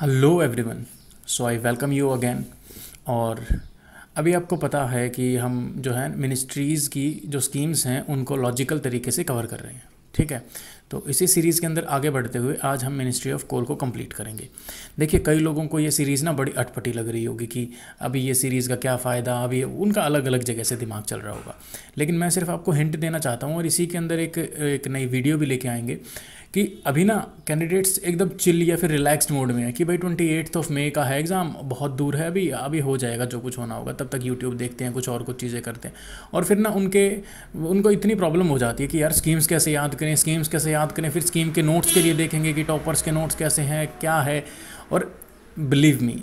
Hello everyone so I welcome you again और अभी आपको पता है कि हम जो है मिनिस्ट्रीज़ की जो स्कीम्स हैं उनको लॉजिकल तरीके से कवर कर रहे हैं ठीक है तो इसी सीरीज़ के अंदर आगे बढ़ते हुए आज हम मिनिस्ट्री ऑफ कोल को कंप्लीट करेंगे देखिए कई लोगों को ये सीरीज़ ना बड़ी अटपटी लग रही होगी कि अभी ये सीरीज़ का क्या फ़ायदा अभी उनका अलग अलग जगह से दिमाग चल रहा होगा लेकिन मैं सिर्फ आपको हिंट देना चाहता हूँ और इसी के अंदर एक एक नई वीडियो भी लेके आएंगे कि अभी ना कैंडिडेट्स एकदम चिल या फिर रिलैक्स्ड मोड में है कि भाई ट्वेंटी एट्थ ऑफ मे का है एग्ज़ाम बहुत दूर है अभी अभी हो जाएगा जो कुछ होना होगा तब तक यूट्यूब देखते हैं कुछ और कुछ चीज़ें करते हैं और फिर ना उनके उनको इतनी प्रॉब्लम हो जाती है कि यार स्कीम्स कैसे याद करें स्कीम्स कैसे याद करें फिर स्कीम के नोट्स के लिए देखेंगे कि टॉपर्स के नोट्स कैसे हैं क्या है और बिलीव मी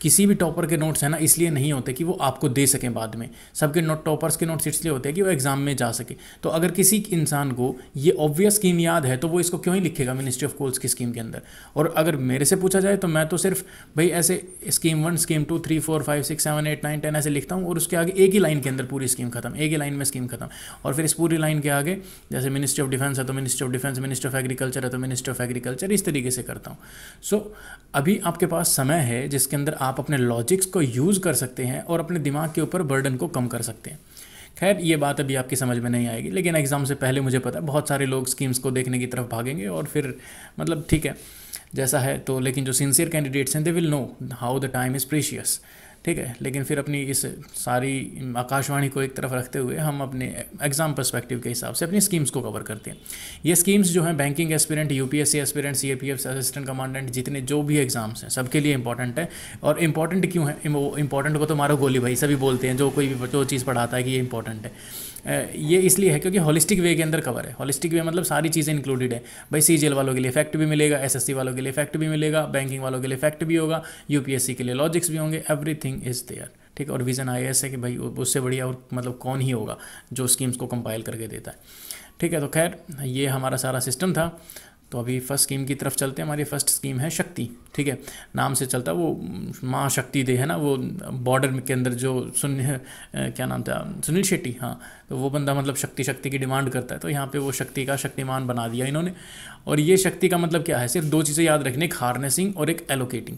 किसी भी टॉपर के नोट्स हैं ना इसलिए नहीं होते कि वो आपको दे सकें बाद में सबके नोट टॉपर्स के नोट्स इसलिए होते हैं कि वो एग्ज़ाम में जा सके तो अगर किसी इंसान को ये ऑब्वियस स्कीम याद है तो वो इसको क्यों ही लिखेगा मिनिस्ट्री ऑफ कोल्स की स्कीम के अंदर और अगर मेरे से पूछा जाए तो मैं तो सिर्फ भाई ऐसे scheme one scheme two three four five six seven eight nine ten ऐसे लिखता हूँ और उसके आगे एक ही लाइन के अंदर पूरी स्कीम खत्म एक ही लाइन में स्कीम खत्म और फिर इस पूरी लाइन के आगे जैसे मिनिस्ट्री ऑफ डिफेंस है तो ministry of defence ministry of agriculture है तो मिनिस्ट्री ऑफ एग्रीकल्चर इस तरीके से करता हूँ सो अभी आपके पास समय है जिसके अंदर आप आप अपने लॉजिक्स को यूज़ कर सकते हैं और अपने दिमाग के ऊपर बर्डन को कम कर सकते हैं खैर ये बात अभी आपकी समझ में नहीं आएगी लेकिन एग्ज़ाम से पहले मुझे पता है बहुत सारे लोग स्कीम्स को देखने की तरफ भागेंगे और फिर मतलब ठीक है जैसा है तो लेकिन जो सिंसियर कैंडिडेट्स हैं they will know how the time is precious ठीक है लेकिन फिर अपनी इस सारी आकाशवाणी को एक तरफ रखते हुए हम अपने एग्ज़ाम परस्पेक्टिव के हिसाब से अपनी स्कीम्स को कवर करते हैं ये स्कीम्स जो हैं banking aspirant U P S assistant commandant जितने जो भी एग्ज़ाम्स हैं सबके लिए इंपॉर्टेंट है और इंपॉर्टेंट क्यों है वो इंपॉर्टेंट को तो मारो गोली भाई सभी बोलते हैं जो कोई भी जो चीज़ पढ़ाता है कि ये इंपॉर्टेंट है ये इसलिए है क्योंकि हॉलिस्टिक वे के अंदर कवर है हॉलिस्टिक वे मतलब सारी चीज़ें इंक्लूडेड है भाई सी वालों के लिए इफेक्ट भी मिलेगा एस वालों के लिए इफेक्ट भी मिलेगा बैंकिंग वालों के लिए इफेक्ट भी होगा यू के लिए लॉजिक्स भी होंगे एवरीथिंग इज़ देयर ठीक और विजन आई है कि भाई उससे बढ़िया और मतलब कौन ही होगा जो स्कीम्स को कंपाइल करके देता है ठीक है तो खैर ये हमारा सारा सिस्टम था तो अभी फर्स्ट स्कीम की तरफ चलते हैं हमारी फर्स्ट स्कीम है शक्ति ठीक है नाम से चलता वो माँ शक्ति दे है ना वो बॉर्डर के अंदर जो सुन क्या नाम था सुनील शेट्टी हाँ तो वो बंदा मतलब शक्ति शक्ति की डिमांड करता है तो यहाँ पे वो शक्ति का शक्तिमान बना दिया इन्होंने और ये शक्ति का मतलब क्या है सिर्फ दो चीज़ें याद रखने एक हार्नेसिंग और एक एलोकेटिंग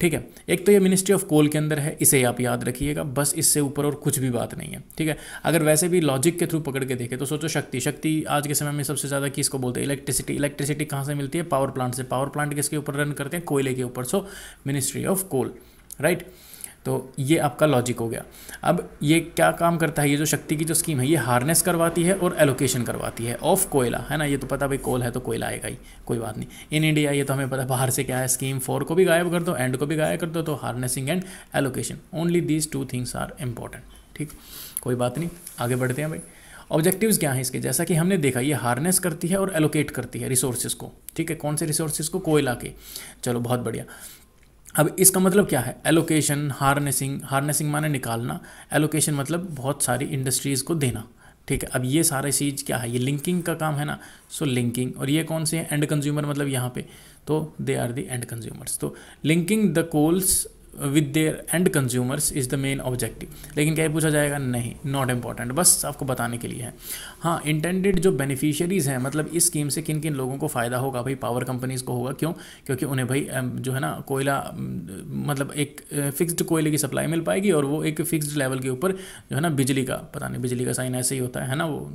ठीक है एक तो ये मिनिस्ट्री ऑफ कोल के अंदर है इसे आप याद रखिएगा बस इससे ऊपर और कुछ भी बात नहीं है ठीक है अगर वैसे भी लॉजिक के थ्रू पकड़ के देखें तो सोचो शक्ति शक्ति आज के समय में सबसे ज़्यादा किसको बोलते हैं इलेक्ट्रिसिटी इलेक्ट्रिसिटी कहाँ से मिलती है पावर प्लांट से पावर प्लांट किसके ऊपर रन करते हैं कोयले के ऊपर so ministry of coal right right? तो ये आपका लॉजिक हो गया अब ये क्या काम करता है ये जो शक्ति की जो स्कीम है ये हार्नेस करवाती है और एलोकेशन करवाती है ऑफ कोयला है ना ये तो पता भाई कोल है तो कोयला आएगा ही कोई बात नहीं इन इंडिया ये तो हमें पता बाहर से क्या है स्कीम फोर को भी गायब कर दो एंड को भी गायब कर दो तो harnessing and allocation only these two things are important ठीक कोई बात नहीं आगे बढ़ते हैं भाई ऑब्जेक्टिव्स क्या हैं इसके जैसा कि हमने देखा ये हार्नेस करती है और एलोकेट करती है रिसोर्सेज को ठीक है कौन से रिसोर्सेज को कोयला के चलो बहुत बढ़िया अब इसका मतलब क्या है एलोकेशन हार्नेसिंग हार्नेसिंग माने निकालना एलोकेशन मतलब बहुत सारी इंडस्ट्रीज़ को देना ठीक है अब ये सारे चीज़ क्या है ये लिंकिंग का काम है ना सो लिंकिंग और ये कौन से हैं एंड कंज्यूमर मतलब यहाँ पे तो they are the end consumers तो linking the coals with their end consumers is the main objective लेकिन क्या पूछा जाएगा नहीं नॉट इम्पॉर्टेंट बस आपको बताने के लिए है हाँ इंटेंडेड जो बेनिफिशियरीज हैं मतलब इस स्कीम से किन किन लोगों को फ़ायदा होगा भाई पावर कंपनीज़ को होगा क्यों क्योंकि उन्हें भाई जो है ना कोयला मतलब एक फिक्स्ड कोयले की सप्लाई मिल पाएगी और वो एक फिक्स्ड लेवल के ऊपर जो है ना बिजली का पता नहीं बिजली का साइन ऐसे ही होता है ना वो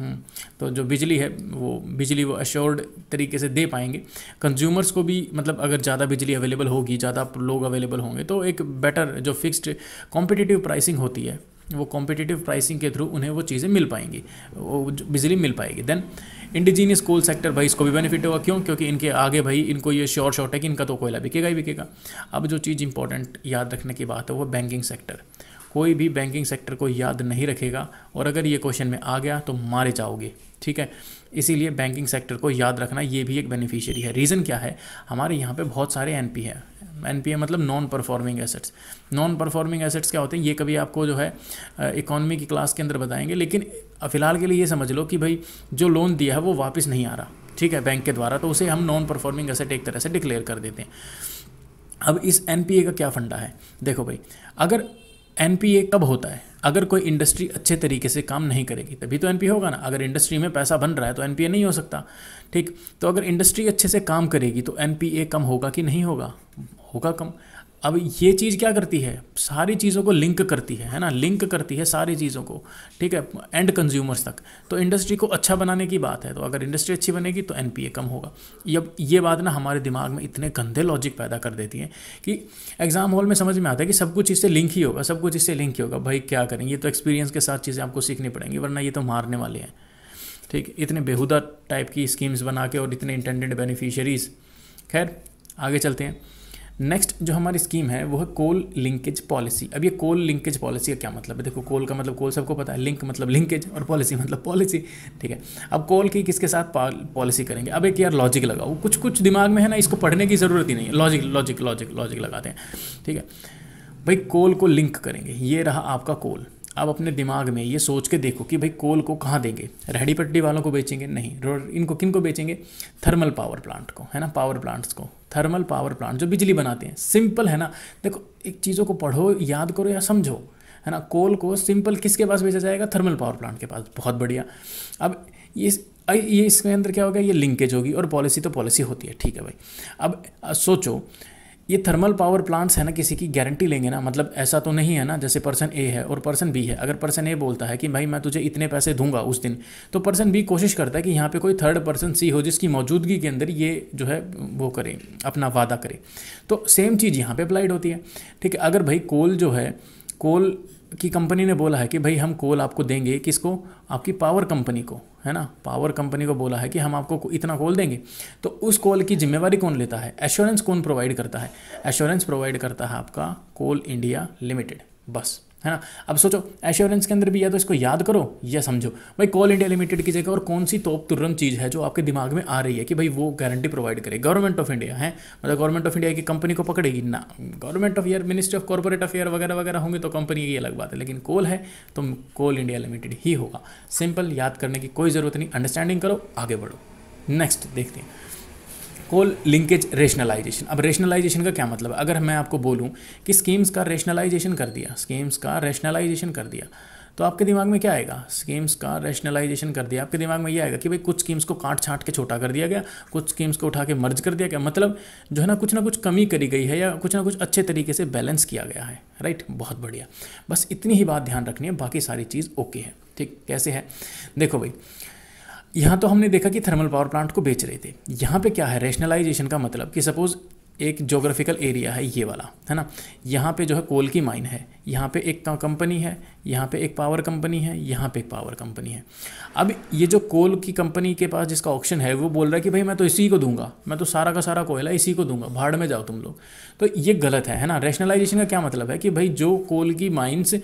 हम्म, तो जो बिजली है वो बिजली वो अश्योर्ड तरीके से दे पाएंगे कंज्यूमर्स को भी मतलब अगर ज़्यादा बिजली अवेलेबल होगी ज़्यादा लोग अवेलेबल होंगे तो एक बेटर जो फिक्स्ड कॉम्पिटिटिव प्राइसिंग होती है वो कॉम्पिटिटिव प्राइसिंग के थ्रू उन्हें वो चीज़ें मिल पाएंगी वो बिजली मिल पाएगी देन इंडिजीनियस कोल सेक्टर भाई इसको भी बेनिफिट होगा क्यों क्योंकि इनके आगे भाई इनको ये श्योर शॉर्ट है कि इनका तो कोयला बिकेगा ही बिकेगा अब जो चीज़ इंपॉर्टेंट याद रखने की बात है वो बैंकिंग सेक्टर कोई भी बैंकिंग सेक्टर को याद नहीं रखेगा और अगर ये क्वेश्चन में आ गया तो मारे जाओगे ठीक है इसीलिए बैंकिंग सेक्टर को याद रखना ये भी एक बेनिफिशियरी है रीज़न क्या है हमारे यहाँ पे बहुत सारे एन पी है एन पी मतलब non performing assets non performing assets क्या होते हैं ये कभी आपको जो है इकोनॉमी की क्लास के अंदर बताएंगे लेकिन फ़िलहाल के लिए ये समझ लो कि भाई जो लोन दिया है वो वापस नहीं आ रहा ठीक है बैंक के द्वारा तो उसे हम नॉन परफॉर्मिंग एसेट एक तरह से डिक्लेयर कर देते हैं अब इस एन का क्या फंडा है देखो भाई अगर एन कब होता है अगर कोई इंडस्ट्री अच्छे तरीके से काम नहीं करेगी तभी तो एन होगा ना अगर इंडस्ट्री में पैसा बन रहा है तो एन नहीं हो सकता ठीक तो अगर इंडस्ट्री अच्छे से काम करेगी तो एन कम होगा कि नहीं होगा होगा कम अब ये चीज़ क्या करती है सारी चीज़ों को लिंक करती है है ना लिंक करती है सारी चीज़ों को ठीक है एंड कंज्यूमर्स तक तो इंडस्ट्री को अच्छा बनाने की बात है तो अगर इंडस्ट्री अच्छी बनेगी तो एन कम होगा ये ये बात ना हमारे दिमाग में इतने गंदे लॉजिक पैदा कर देती है कि एग्ज़ाम हॉल में समझ में आता है कि सब कुछ इससे लिंक ही होगा सब कुछ इससे लिंक ही होगा भाई क्या करें ये तो एक्सपीरियंस के साथ चीज़ें आपको सीखनी पड़ेंगी वरना ये तो मारने वाले हैं ठीक इतने बेहुदा टाइप की स्कीम्स बना के और इतने इंटेंडेड बेनिफिशरीज़ खैर आगे चलते हैं नेक्स्ट जो हमारी स्कीम है वो है कोल लिंकेज पॉलिसी अब ये कोल लिंकेज पॉलिसी का क्या मतलब है देखो कोल का मतलब कोल सबको पता है लिंक मतलब लिंकेज और पॉलिसी मतलब पॉलिसी ठीक है अब कोल की किसके साथ पॉलिसी करेंगे अब एक यार लॉजिक लगाओ कुछ कुछ दिमाग में है ना इसको पढ़ने की ज़रूरत ही नहीं है लॉजिक लॉजिक लॉजिक लॉजिक लगाते हैं ठीक है भाई कोल को लिंक करेंगे ये रहा आपका कोल आप अपने दिमाग में ये सोच के देखो कि भाई कोल को कहाँ देंगे रेहड़ी पट्टी वालों को बेचेंगे नहीं रोड इनको किन को बेचेंगे थर्मल पावर प्लांट को है ना पावर प्लांट्स को थर्मल पावर प्लांट जो बिजली बनाते हैं सिंपल है ना देखो एक चीज़ों को पढ़ो याद करो या समझो है ना कोल को सिंपल किसके पास बेचा जाएगा थर्मल पावर प्लांट के पास बहुत बढ़िया अब ये ये इसके अंदर क्या होगा ये लिंकेज होगी और पॉलिसी तो पॉलिसी होती है ठीक है भाई अब सोचो ये थर्मल पावर प्लांट्स है ना किसी की गारंटी लेंगे ना मतलब ऐसा तो नहीं है ना जैसे पर्सन ए है और पर्सन बी है अगर पर्सन ए बोलता है कि भाई मैं तुझे इतने पैसे दूंगा उस दिन तो पर्सन बी कोशिश करता है कि यहाँ पे कोई थर्ड पर्सन सी हो जिसकी मौजूदगी के अंदर ये जो है वो करे अपना वादा करे तो सेम चीज़ यहाँ पर अप्लाइड होती है ठीक है अगर भाई कोल जो है कोल की कंपनी ने बोला है कि भाई हम कोल आपको देंगे किसको आपकी पावर कंपनी को है ना पावर कंपनी को बोला है कि हम आपको इतना कोल देंगे तो उस कोल की जिम्मेवारी कौन लेता है एश्योरेंस कौन प्रोवाइड करता है एश्योरेंस प्रोवाइड करता है आपका कोल इंडिया लिमिटेड बस है ना अब सोचो एश्योरेंस के अंदर भी या तो इसको याद करो या समझो भाई कॉल इंडिया लिमिटेड की जगह और कौन सी तोप तुरंत चीज़ है जो आपके दिमाग में आ रही है कि भाई वो गारंटी प्रोवाइड करे गवर्नमेंट ऑफ इंडिया है मतलब गवर्नमेंट ऑफ इंडिया की कंपनी को पकड़ेगी ना government of year ministry of corporate affair वगैरह वगैरह होंगे तो कंपनी की अलग बात है लेकिन कोल है तो कोल इंडिया लिमिटेड ही होगा सिंपल याद करने की कोई ज़रूरत नहीं अंडरस्टैंडिंग करो आगे बढ़ो नेक्स्ट देखते हैं कोल लिंकेज रेशनलाइजेशन अब रेशनलाइजेशन का क्या मतलब है अगर मैं आपको बोलूँ कि स्कीम्स का रेशनलाइजेशन कर दिया स्कीम्स का रेशनलाइजेशन कर दिया तो आपके दिमाग में क्या आएगा स्कीम्स का रेशनलाइजेशन कर दिया आपके दिमाग में ये आएगा कि भाई कुछ स्कीम्स को काट छाट के छोटा कर दिया गया कुछ स्कीम्स को उठा के मर्ज कर दिया गया मतलब जो है ना कुछ ना कुछ कमी करी गई है या कुछ ना कुछ अच्छे तरीके से बैलेंस किया गया है राइट बहुत बढ़िया बस इतनी ही बात ध्यान रखनी है बाकी सारी चीज़ ओके है ठीक कैसे है देखो भाई यहाँ तो हमने देखा कि थर्मल पावर प्लांट को बेच रहे थे यहाँ पे क्या है रेशनलाइजेशन का मतलब कि सपोज़ एक जोग्राफिकल एरिया है ये वाला है ना यहाँ पे जो है कोल की माइन है यहाँ पे एक कंपनी है यहाँ पे एक पावर कंपनी है यहाँ पे एक पावर कंपनी है अब ये जो कोल की कंपनी के पास जिसका ऑप्शन है वो बोल रहा है कि भाई मैं तो इसी को दूंगा मैं तो सारा का सारा कोयला इसी को दूंगा भाड़ में जाओ तुम लोग तो ये गलत है है ना रेशनलाइजेशन का क्या मतलब है कि भाई जो कोल की माइन्स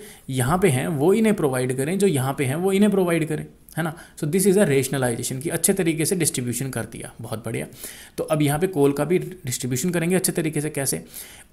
यहाँ पर हैं वो इन्हें प्रोवाइड करें जो यहाँ पर हैं वो इन्हें प्रोवाइड करें है ना so this is a rationalisation की अच्छे तरीके से डिस्ट्रीब्यूशन कर दिया बहुत बढ़िया तो अब यहाँ पे कोल का भी डिस्ट्रीब्यूशन करेंगे अच्छे तरीके से कैसे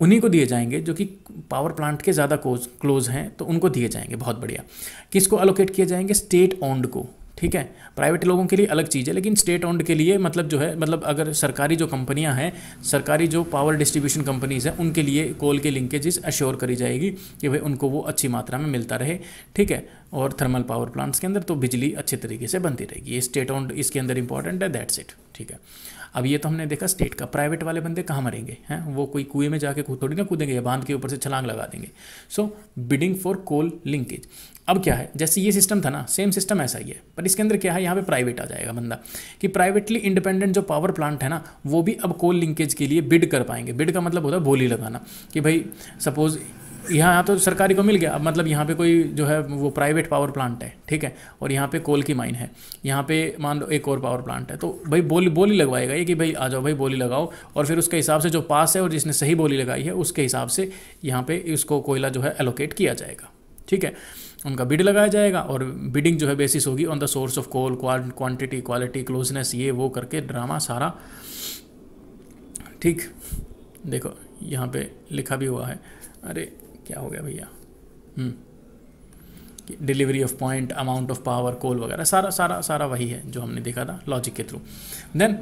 उन्हीं को दिए जाएंगे जो कि पावर प्लांट के ज़्यादा क्लोज हैं तो उनको दिए जाएंगे बहुत बढ़िया किसको अलोकेट किए जाएंगे स्टेट ओन्ड को ठीक है प्राइवेट लोगों के लिए अलग चीज़ है लेकिन स्टेट ओन्ड के लिए मतलब जो है मतलब अगर सरकारी जो कंपनियां हैं सरकारी जो पावर डिस्ट्रीब्यूशन कंपनीज हैं उनके लिए कोल के लिंकेजेस अश्योर करी जाएगी कि भाई उनको वो अच्छी मात्रा में मिलता रहे ठीक है और थर्मल पावर प्लांट्स के अंदर तो बिजली अच्छे तरीके से बनती रहेगी ये स्टेट ओन्ड इसके अंदर इंपॉर्टेंट है दैट्स इट ठीक है अब ये तो हमने देखा स्टेट का प्राइवेट वाले बंदे कहाँ मरेंगे हैं वो कोई कुएं में जाके थोड़ी ना कूदेंगे या बांध के ऊपर से छलांग लगा देंगे so bidding for coal linkage अब क्या है जैसे ये सिस्टम था ना सेम सिस्टम ऐसा ही है पर इसके अंदर क्या है यहाँ पे प्राइवेट आ जाएगा बंदा कि प्राइवेटली इंडिपेंडेंट जो पावर प्लांट है ना वो भी अब कोल लिंकेज के लिए बिड कर पाएंगे बिड का मतलब होता है बोली लगाना कि भाई सपोज यहाँ यहाँ तो सरकारी को मिल गया मतलब यहाँ पे कोई जो है वो प्राइवेट पावर प्लांट है ठीक है और यहाँ पे कोल की माइन है यहाँ पे मान लो एक और पावर प्लांट है तो भाई बोली बोली लगवाएगा ये कि भाई आ जाओ भाई बोली लगाओ और फिर उसके हिसाब से जो पास है और जिसने सही बोली लगाई है उसके हिसाब से यहाँ पर इसको कोयला जो है एलोकेट किया जाएगा ठीक है उनका बिड लगाया जाएगा और बिडिंग जो है बेसिस होगी on the source of coal quantity quality closeness ये वो करके ड्रामा सारा ठीक देखो यहाँ पे लिखा भी हुआ है अरे क्या हो गया भैया delivery of point amount of power coal वगैरह सारा सारा सारा वही है जो हमने देखा था लॉजिक के through then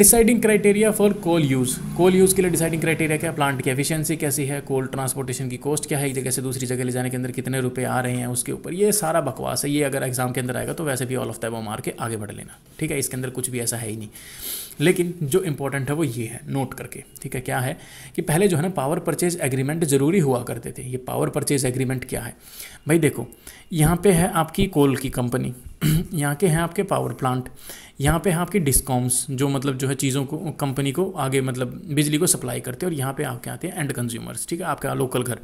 deciding criteria for coal use coal use के लिए डिसाइडिंग क्राइटेरिया क्या प्लांट की एफिशिएंसी कैसी है कोल ट्रांसपोर्टेशन की कॉस्ट क्या है एक जगह से दूसरी जगह ले जाने के अंदर कितने रुपए आ रहे हैं उसके ऊपर ये सारा बकवास है ये अगर एग्जाम के अंदर आएगा तो वैसे भी ऑल ऑफ दैबो मार के आगे बढ़ लेना ठीक है इसके अंदर कुछ भी ऐसा है ही नहीं लेकिन जो इंपॉर्टेंट है वो ये है नोट करके ठीक है क्या है कि पहले जो है ना पावर परचेज एग्रीमेंट ज़रूरी हुआ करते थे ये पावर परचेज एग्रीमेंट क्या है भाई देखो यहाँ पे है आपकी कोल की कंपनी यहाँ के हैं आपके पावर प्लांट यहाँ पे हैं आपकी डिस्कॉम्स जो मतलब जो है चीज़ों को कंपनी को आगे मतलब बिजली को सप्लाई करते हैं और यहाँ पे आपके आते हैं एंड कंज्यूमर्स ठीक है आपका लोकल घर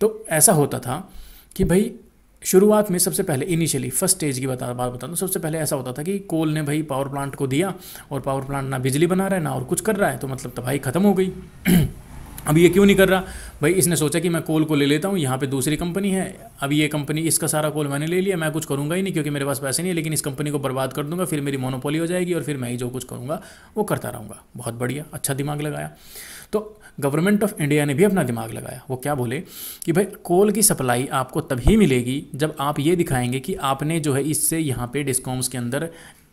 तो ऐसा होता था कि भाई शुरुआत में सबसे पहले इनिशियली फर्स्ट स्टेज की बता बात बता दूँ तो सबसे पहले ऐसा होता था कि कोल ने भाई पावर प्लांट को दिया और पावर प्लांट ना बिजली बना रहा है ना और कुछ कर रहा है तो मतलब तबाही ख़त्म हो गई अब ये क्यों नहीं कर रहा भाई इसने सोचा कि मैं कोल को ले लेता हूँ यहाँ पे दूसरी कंपनी है अब ये कंपनी इसका सारा कोल मैंने ले लिया मैं कुछ करूँगा ही नहीं क्योंकि मेरे पास पैसे नहीं है लेकिन इस कंपनी को बर्बाद कर दूंगा फिर मेरी मोनोपोली हो जाएगी और फिर मैं ही जो कुछ करूँगा वो करता रहूँगा बहुत बढ़िया अच्छा दिमाग लगाया तो गवर्नमेंट ऑफ इंडिया ने भी अपना दिमाग लगाया वो क्या बोले कि भाई कोल की सप्लाई आपको तभी मिलेगी जब आप ये दिखाएंगे कि आपने जो है इससे यहाँ पे डिस्कॉम्स के अंदर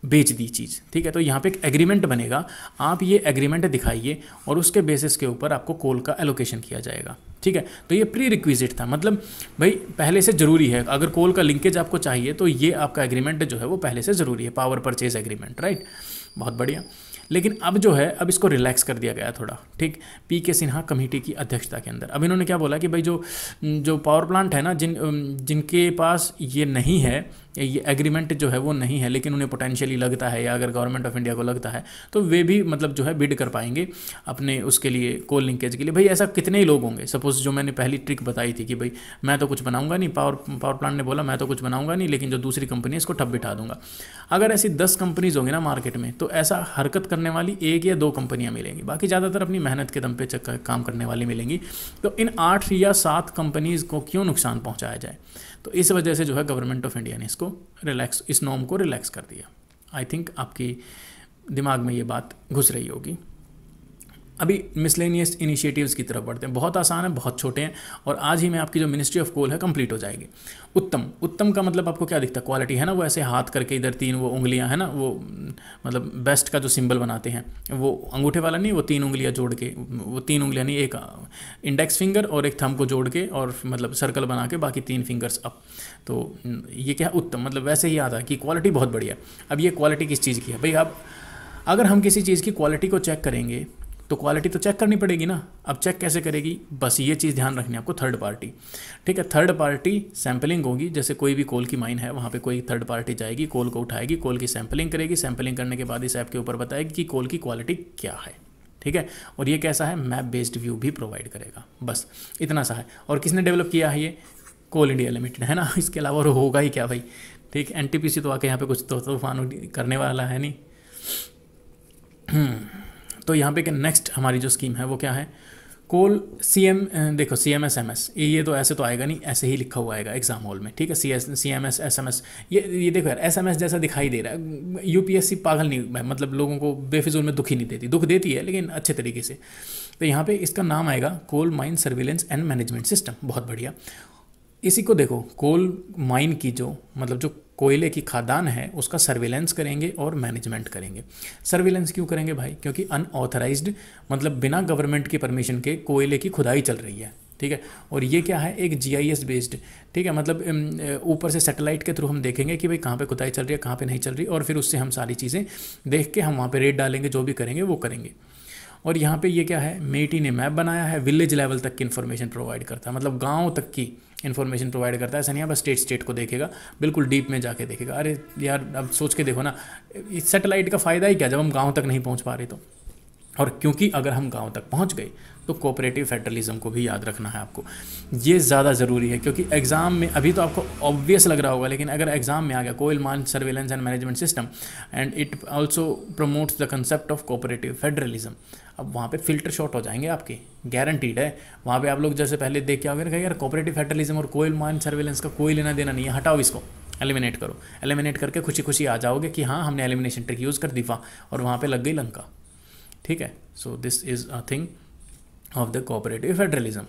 बेच दी चीज़ ठीक है तो यहाँ पे एक एग्रीमेंट बनेगा आप ये एग्रीमेंट दिखाइए और उसके बेसिस के ऊपर आपको कोल का एलोकेशन किया जाएगा ठीक है तो ये प्री रिक्विजिट था मतलब भाई पहले से ज़रूरी है अगर कोल का लिंकेज आपको चाहिए तो ये आपका एग्रीमेंट जो है वो पहले से ज़रूरी है पावर परचेज एग्रीमेंट राइट बहुत बढ़िया लेकिन अब जो है अब इसको रिलैक्स कर दिया गया थोड़ा ठीक पी के सिन्हा कमेटी की अध्यक्षता के अंदर अब इन्होंने क्या बोला कि भाई जो जो पावर प्लांट है ना जिन जिनके पास ये नहीं है ये एग्रीमेंट जो है वो नहीं है लेकिन उन्हें पोटेंशियली लगता है या अगर गवर्नमेंट ऑफ इंडिया को लगता है तो वे भी मतलब जो है बिड कर पाएंगे अपने उसके लिए कोल लिंकेज के लिए भाई ऐसा कितने ही लोग होंगे सपोज जो मैंने पहली ट्रिक बताई थी कि भाई मैं तो कुछ बनाऊंगा नहीं पावर पावर प्लांट ने बोला मैं तो कुछ बनाऊंगा नहीं लेकिन जो दूसरी कंपनी है इसको ठप बिठा दूंगा अगर ऐसी दस कंपनीज होंगी ना मार्केट में तो ऐसा हरकत करना करने वाली एक या दो कंपनियाँ मिलेंगी बाकी ज़्यादातर अपनी मेहनत के दम पे चक्कर काम करने वाली मिलेंगी तो इन आठ या सात कंपनीज़ को क्यों नुकसान पहुँचाया जाए तो इस वजह से जो है गवर्नमेंट ऑफ इंडिया ने इसको रिलैक्स इस नॉम को रिलैक्स कर दिया आई थिंक आपकी दिमाग में ये बात घुस रही होगी अभी मिसलेनियस इनिशिएटिव्स की तरफ बढ़ते हैं बहुत आसान है बहुत छोटे हैं और आज ही में आपकी जो मिनिस्ट्री ऑफ कोल है कंप्लीट हो जाएगी उत्तम उत्तम का मतलब आपको क्या दिखता है क्वालिटी है ना वो ऐसे हाथ करके इधर तीन वो उंगलियां है ना वो मतलब बेस्ट का जो सिंबल बनाते हैं वो अंगूठे वाला नहीं वो तीन उंगलियाँ जोड़ के वो तीन उंगलियाँ नहीं एक इंडेक्स फिंगर और एक थम को जोड़ के और मतलब सर्कल बना के बाकी तीन फिंगर्स अप तो ये क्या है उत्तम मतलब वैसे ही आता है कि क्वालिटी बहुत बढ़िया अब ये क्वालिटी किस चीज़ की है भाई अब अगर हम किसी चीज़ की क्वालिटी को चेक करेंगे तो क्वालिटी तो चेक करनी पड़ेगी ना अब चेक कैसे करेगी बस ये चीज़ ध्यान रखनी है आपको थर्ड पार्टी ठीक है थर्ड पार्टी सैम्पलिंग होगी जैसे कोई भी कोल की माइन है वहाँ पे कोई थर्ड पार्टी जाएगी कोल को उठाएगी कोल की सैम्पलिंग करेगी सैम्पलिंग करने के बाद इस ऐप के ऊपर बताएगी कि कोल की क्वालिटी क्या है ठीक है और ये कैसा है मैप बेस्ड व्यू भी प्रोवाइड करेगा बस इतना सा है और किसने डेवलप किया है ये कोल इंडिया लिमिटेड है ना इसके अलावा और होगा ही क्या भाई ठीक एन तो आके यहाँ पे कुछ तो तूफान करने वाला है नहीं हम्म। तो यहाँ पे नेक्स्ट हमारी जो स्कीम है वो क्या है कोल सी एम देखो C M S M S ये तो ऐसे तो आएगा नहीं ऐसे ही लिखा हुआ आएगा एग्जाम हॉल में ठीक है C S C M S S M S ये ये देखो यार एस एम एस जैसा दिखाई दे रहा है यू पी एस सी पागल नहीं है मतलब लोगों को बेफिजूल में दुखी नहीं देती दुख देती है लेकिन अच्छे तरीके से तो यहाँ पे इसका नाम आएगा coal mine surveillance and management system बहुत बढ़िया इसी को देखो कोल माइन की जो मतलब जो कोयले की खादान है उसका सर्विलेंस करेंगे और मैनेजमेंट करेंगे सर्विलेंस क्यों करेंगे भाई क्योंकि अनऑथराइज मतलब बिना गवर्नमेंट की परमिशन के कोयले की खुदाई चल रही है ठीक है और ये क्या है एक जी आई एस बेस्ड ठीक है मतलब ऊपर से सैटेलाइट के थ्रू हम देखेंगे कि भाई कहाँ पे खुदाई चल रही है कहाँ पे नहीं चल रही और फिर उससे हम सारी चीज़ें देख के हम वहाँ पे रेट डालेंगे जो भी करेंगे वो करेंगे और यहाँ पे ये क्या है मेटी ने मैप बनाया है विलेज लेवल तक की इन्फॉर्मेशन प्रोवाइड करता है मतलब गाँव तक की इन्फॉर्मेशन प्रोवाइड करता है ऐसा नहीं आप स्टेट स्टेट को देखेगा बिल्कुल डीप में जाके देखेगा अरे यार अब सोच के देखो ना इस सेटेलाइट का फ़ायदा ही क्या जब हम गाँव तक नहीं पहुँच पा रहे तो और क्योंकि अगर हम गाँव तक पहुँच गए तो कोऑपरेटिव फेडरलिज्म को भी याद रखना है आपको ये ज़्यादा ज़रूरी है क्योंकि एग्ज़ाम में अभी तो आपको ऑब्वियस लग रहा होगा लेकिन अगर एग्ज़ाम में आ गया coal mine surveillance and management system and it also promotes the concept of cooperative federalism अब वहाँ पे फिल्टर शॉट हो जाएंगे आपके गारंटीड है वहाँ पे आप लोग जैसे पहले देख के आओगे ना यार कोऑपरेटिव फेडरलिज्म और कोयल मान सर्वेलेंस का कोई लेना देना नहीं है हटाओ इसको एलिमिनेट करो एलिमिनेट करके खुशी खुशी आ जाओगे कि हाँ हमने एलिमिनेशन ट्रिक यूज़ कर दीफा और वहाँ पर लग गई लंका ठीक है so this is a thing of the cooperative federalism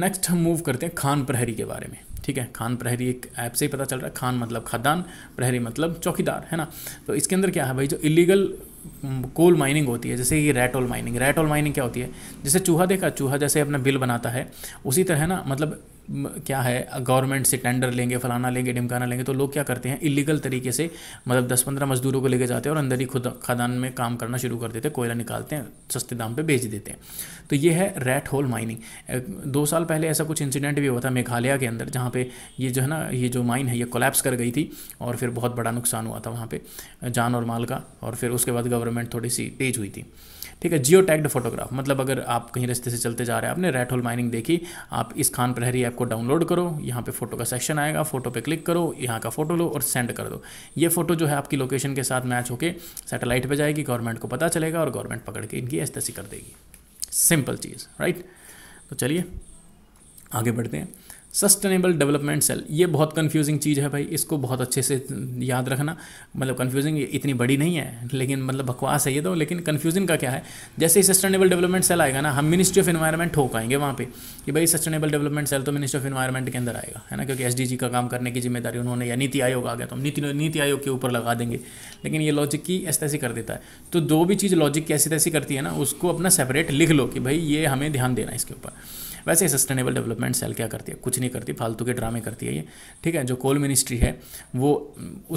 next हम मूव करते हैं खान प्रहरी के बारे में ठीक है खान प्रहरी एक ऐप से ही पता चल रहा है खान मतलब खदान प्रहरी मतलब चौकीदार है ना तो इसके अंदर क्या है भाई जो इलीगल कोल माइनिंग होती है जैसे ये rat hole mining rat hole mining क्या होती है जैसे चूहा देखा चूहा जैसे अपना बिल बनाता है उसी तरह ना मतलब क्या है गवर्नमेंट से टेंडर लेंगे फलाना लेंगे ढिमकाना लेंगे तो लोग क्या करते हैं इलीगल तरीके से मतलब दस पंद्रह मजदूरों को लेके जाते हैं और अंदर ही खुद खदान में काम करना शुरू कर देते हैं कोयला निकालते हैं सस्ते दाम पर बेच देते हैं तो ये है रेट होल माइनिंग दो साल पहले ऐसा कुछ इंसिडेंट भी हुआ था मेघालय के अंदर जहाँ पर ये जो है ना ये जो माइन है ये कोलेप्स कर गई थी और फिर बहुत बड़ा नुकसान हुआ था वहाँ पर जान और माल का और फिर उसके बाद गवर्नमेंट थोड़ी सी तेज हुई थी ठीक है जियो टैग्ड फोटोग्राफ मतलब अगर आप कहीं रास्ते से चलते जा रहे हैं आपने रेड होल माइनिंग देखी आप इस खान प्रहरी ऐप को डाउनलोड करो यहाँ पे फोटो का सेक्शन आएगा फोटो पे क्लिक करो यहाँ का फोटो लो और सेंड कर दो ये फोटो जो है आपकी लोकेशन के साथ मैच होकर सैटेलाइट पर जाएगी गवर्नमेंट को पता चलेगा और गवर्नमेंट पकड़ के इनकी एस्तसी कर देगी सिंपल चीज़ राइट तो चलिए आगे बढ़ते हैं सस्टेनेबल डेवलपमेंट सेल ये बहुत कन्फ्यूजिंग चीज़ है भाई इसको बहुत अच्छे से याद रखना मतलब कन्फ्यूजिंग इतनी बड़ी नहीं है लेकिन मतलब बकवास है ये तो लेकिन कंफ्यूजन का क्या है जैसे ही सस्टेनेबल डेवलपमेंट सेल आएगा ना हम मिनिस्ट्री ऑफ इन्वायरमेंट ठोक आएंगे वहाँ पे कि भाई सस्टेनेबल डेवलपमेंट सेल तो मिनिस्ट्री ऑफ इन्वायरमेंट के अंदर आएगा है ना क्योंकि एस का काम करने की जिम्मेदारी उन्होंने या नीति आयोग आ गया तो हम नीति नीति आयोग के ऊपर लगा देंगे लेकिन ये लॉजिक की ऐसे तैसी कर देता है तो जो भी चीज़ लॉजिक की ऐसी तैसी करती है ना उसको अपना सेपरेट लिख लो कि भाई ये हमें ध्यान देना है इसके ऊपर वैसे सस्टेनेबल डेवलपमेंट सेल क्या करती है कुछ नहीं करती फालतू के ड्रामे करती है ये ठीक है जो कोल मिनिस्ट्री है वो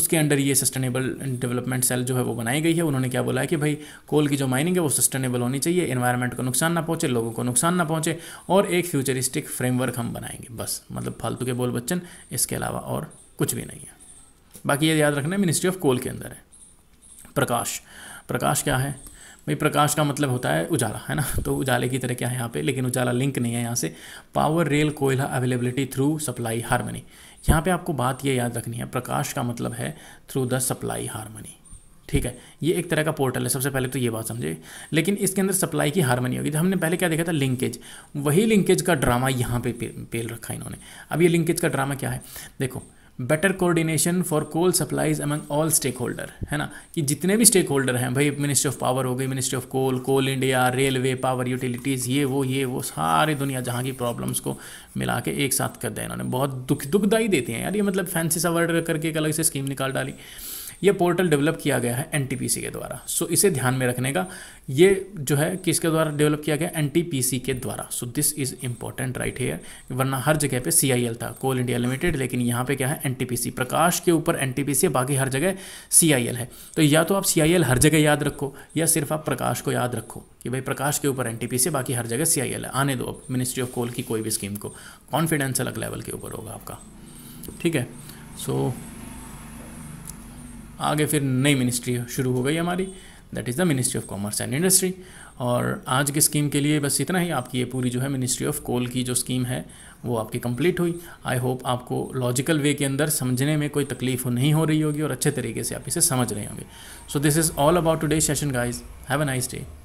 उसके अंडर ये सस्टेनेबल डेवलपमेंट सेल जो है वो बनाई गई है उन्होंने क्या बोला है कि भाई कोल की जो माइनिंग है वो सस्टेनेबल होनी चाहिए इन्वायरमेंट को नुकसान ना पहुंचे लोगों को नुकसान ना पहुंचे और एक फ्यूचरिस्टिक फ्रेमवर्क हम बनाएंगे बस मतलब फालतू के बोल बच्चन इसके अलावा और कुछ भी नहीं है बाकी ये याद रखना मिनिस्ट्री ऑफ कोल के अंदर है प्रकाश प्रकाश क्या है भाई प्रकाश का मतलब होता है उजाला है ना तो उजाले की तरह क्या है यहाँ पे लेकिन उजाला लिंक नहीं है यहाँ से पावर रेल कोयला अवेलेबिलिटी थ्रू सप्लाई हारमनी यहाँ पे आपको बात ये याद रखनी है प्रकाश का मतलब है थ्रू द सप्लाई हारमनी ठीक है ये एक तरह का पोर्टल है सबसे पहले तो ये बात समझे लेकिन इसके अंदर सप्लाई की हारमनी होगी तो हमने पहले क्या देखा था लिंकेज वही लिंकेज का ड्रामा यहाँ पे पेल रखा इन्होंने अब ये लिंकेज का ड्रामा क्या है देखो better coordination for coal supplies among all stakeholder है ना कि जितने भी स्टेक होल्डर हैं भाई मिनिस्ट्री ऑफ पावर हो गई ministry of coal Coal India railway power utilities ये वो ये वो सारे दुनिया जहाँ की प्रॉब्लम्स को मिला के एक साथ कर दिया इन्होंने बहुत दुख दुखदाई देती हैं यार ये मतलब फैंसी सा वर्ड करके एक अलग से स्कीम निकाल डाली ये पोर्टल डेवलप किया गया है एन के द्वारा सो इसे ध्यान में रखने का ये जो है किसके द्वारा डेवलप किया गया एन के द्वारा so this is important right here वरना हर जगह पे सी था कोल इंडिया लिमिटेड लेकिन यहाँ पे क्या है एन प्रकाश के ऊपर एन है बाकी हर जगह सी है तो या तो आप सी हर जगह याद रखो या सिर्फ आप प्रकाश को याद रखो कि भाई प्रकाश के ऊपर एन से बाकी हर जगह सी है आने दो अब मिनिस्ट्री ऑफ कोल की कोई भी स्कीम को कॉन्फिडेंस अलग लेवल के ऊपर होगा आपका ठीक है सो so, आगे फिर नई मिनिस्ट्री शुरू हो गई हमारी that is the ministry of commerce and industry और आज की स्कीम के लिए बस इतना ही आपकी ये पूरी जो है मिनिस्ट्री ऑफ कोल की जो स्कीम है वो आपकी कंप्लीट हुई आई होप आपको लॉजिकल वे के अंदर समझने में कोई तकलीफ नहीं हो रही होगी और अच्छे तरीके से आप इसे समझ रहे होंगे so this is all about today session guys have a nice day